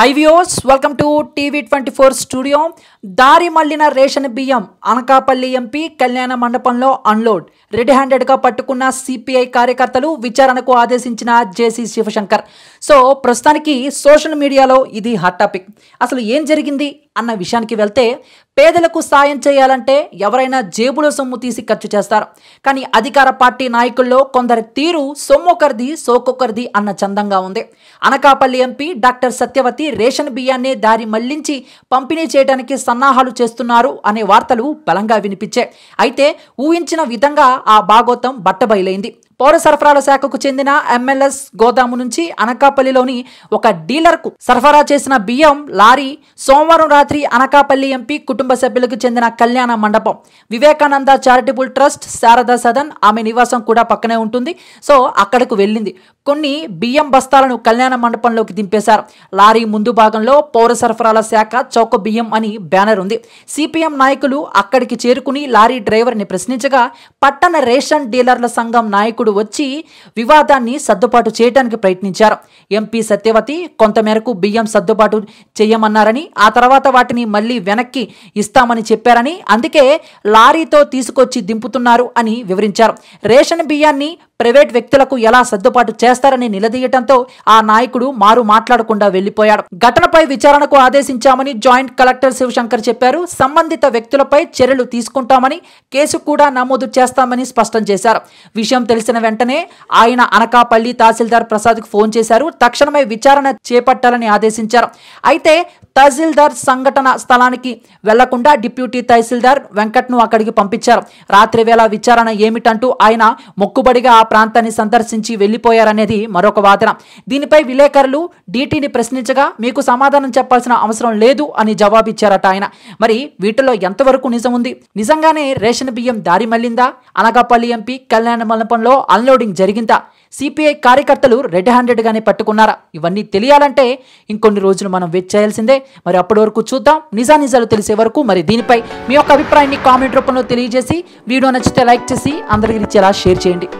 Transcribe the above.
high viewers welcome to TV twenty four studio దారి మళ్లిన ration బియ్యం అనకాపల్లి ఎంపీ కళ్యాణ మండపంలో అన్లోడ్ రెడ్ హ్యాండెడ్గా పట్టుకున్న సిపిఐ కార్యకర్తలు విచారణకు ఆదేశించిన జేసీ శివశంకర్ సో ప్రస్తుతానికి సోషల్ మీడియాలో ఇది హాట్ టాపిక్ అసలు ఏం జరిగింది అన్న విషయానికి వెళ్తే పేదలకు సాయం చేయాలంటే ఎవరైనా జేబులో సొమ్ము తీసి ఖర్చు చేస్తారు కానీ అధికార పార్టీ నాయకుల్లో కొందరి తీరు సొమ్మొకరిది సోకొకరిది అన్న చందంగా ఉంది Anakapalli MP doctor Satyavathi ration బియ్యాన్నే దారి మళ్లించి పంపిణీ చేయడానికి సన్నాహాలు చేస్తున్నారు అనే వార్తలు బలంగా వినిపించాయి అయితే ఊహించిన విధంగా ఆ భాగోతం బట్టబయలైంది పౌర సరఫరాల శాఖకు చెందిన ఎంఎల్ఎస్ గోదాము నుంచి అనకాపల్లిలోని ఒక డీలర్కు సరఫరా చేసిన బియ్యం లారీ సోమవారం రాత్రి అనకాపల్లి ఎంపీ కుటుంబ సభ్యులకు చెందిన కళ్యాణ మండపం వివేకానంద చారిటబుల్ ట్రస్ట్ శారదా సదన్ ఆమె నివాసం కూడా పక్కనే ఉంటుంది సో అక్కడకు వెళ్ళింది కొన్ని బియ్యం బస్తాలను కళ్యాణ మండపంలోకి దింపేశారు లారీ ముందు భాగంలో పౌర సరఫరాల శాఖ చౌక బియ్యం అని బ్యానర్ ఉంది సిపిఎం నాయకులు అక్కడికి చేరుకుని లారీ డ్రైవర్ని ప్రశ్నించగా పట్టణ రేషన్ డీలర్ల సంఘం నాయకుడు వచ్చి వివాదాన్ని సర్దుబాటు చేయడానికి ప్రయత్నించారు ఎంపీ సత్యవతి కొంతమేరకు బియ్యం సర్దుబాటు చేయమన్నారని ఆ తర్వాత వాటిని మళ్ళీ వెనక్కి ఇస్తామని చెప్పారని అందుకే లారీతో తీసుకొచ్చి దింపుతున్నారు అని వివరించారు రేషన్ బియ్యాన్ని ప్రైవేట్ వ్యక్తులకు ఎలా సర్దుబాటు చేస్తారని నిలదీయటంతో ఆ నాయకుడు మారు మాట్లాడకుండా వెళ్లిపోయాడు ఘటనపై విచారణకు ఆదేశించామని జాయింట్ కలెక్టర్ శివశంకర్ చెప్పారు సంబంధిత వ్యక్తులపై చర్యలు తీసుకుంటామని కేసు కూడా నమోదు చేస్తామని స్పష్టం చేశారు విషయం తెలిసిన వెంటనే ఆయన అనకాపల్లి తహసీల్దార్ ప్రసాద్కు ఫోన్ చేశారు తక్షణమే విచారణ చేపట్టాలని ఆదేశించారు అయితే తహసీల్దార్ సంఘటన స్థలానికి వెళ్లకుండా డిప్యూటీ తహసీల్దార్ వెంకట్ను అక్కడికి పంపించారు రాత్రి వేళ విచారణ ఏమిటంటూ ఆయన మొక్కుబడిగా ఆ ప్రాంతాన్ని సందర్శించి వెళ్లిపోయారనేది మరొక వాదన దీనిపై విలేకరులు డీటీని ప్రశ్నించగా మీకు సమాధానం చెప్పాల్సిన అవసరం లేదు అని జవాబిచ్చారట ఆయన మరి వీటిలో ఎంతవరకు నిజం ఉంది నిజంగానే రేషన్ బియ్యం దారి మళ్లిందా అనగాపల్లి ఎంపీ కళ్యాణ మండపంలో అన్లోడింగ్ జరిగిందా సిపిఐ కార్యకర్తలు రెడ్ హ్యాండెడ్ గానే పట్టుకున్నారా ఇవన్నీ తెలియాలంటే ఇంకొన్ని రోజులు మనం వెయిట్ చేయాల్సిందే మరి అప్పటి వరకు చూద్దాం నిజానిజాలు తెలిసే వరకు మరి దీనిపై మీ యొక్క అభిప్రాయాన్ని కామెంట్ రూపంలో తెలియజేసి వీడియో నచ్చితే లైక్ చేసి అందరికీ ఇచ్చేలా షేర్ చేయండి